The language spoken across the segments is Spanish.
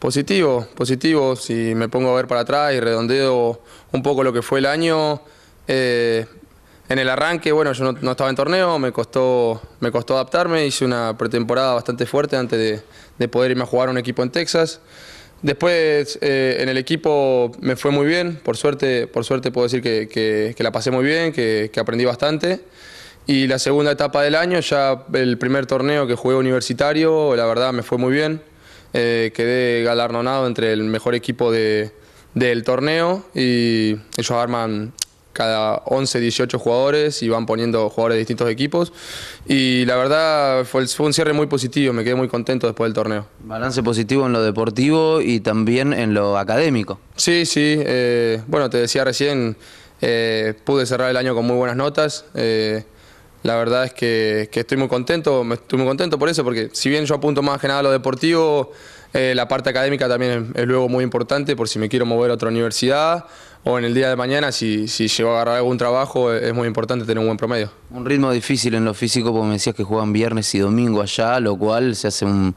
Positivo, positivo. Si me pongo a ver para atrás y redondeo un poco lo que fue el año, eh, en el arranque, bueno, yo no, estaba en torneo, me costó, me costó adaptarme, hice una pretemporada bastante fuerte antes de, poder irme a jugar a un equipo en Texas. Después eh, en el equipo me fue muy bien, por suerte, por suerte puedo decir que, la pasé muy bien, que, que, aprendí bastante. Y la segunda etapa del año, ya el primer torneo que jugué universitario, la verdad me fue muy bien. Eh, quedé galardonado entre el mejor equipo del torneo y ellos arman cada 11, 18 jugadores y van poniendo jugadores de distintos equipos. Y la verdad fue, un cierre muy positivo, me quedé muy contento después del torneo. Balance positivo en lo deportivo y también en lo académico. Sí, sí, eh, bueno, te decía recién, eh, pude cerrar el año con muy buenas notas. La verdad es que, estoy muy contento, estoy muy contento por eso, porque si bien yo apunto más que nada a lo deportivo, eh, la parte académica también es, luego muy importante por si me quiero mover a otra universidad o en el día de mañana, si, si llego a agarrar algún trabajo, e, es, muy importante tener un buen promedio. Un ritmo difícil en lo físico, porque me decías que juegan viernes y domingo allá, lo cual se hace un,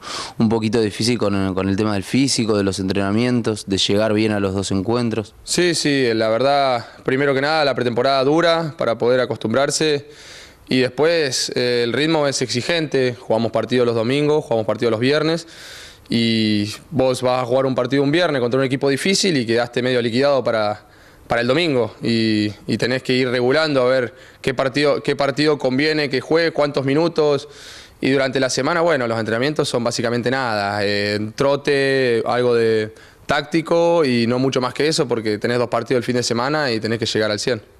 poquito difícil con, con el tema del físico, de los entrenamientos, de llegar bien a los dos encuentros. Sí, sí, la verdad, primero que nada, la pretemporada dura para poder acostumbrarse. Y después eh, el ritmo es exigente, jugamos partidos los domingos, jugamos partidos los viernes y vos vas a jugar un partido un viernes contra un equipo difícil y quedaste medio liquidado para, para el domingo y, tenés que ir regulando a ver qué partido, qué partido conviene que juegue, cuántos minutos. Y durante la semana, bueno, los entrenamientos son básicamente nada, eh, trote, algo de táctico y no mucho más que eso porque tenés dos partidos el fin de semana y tenés que llegar al 100.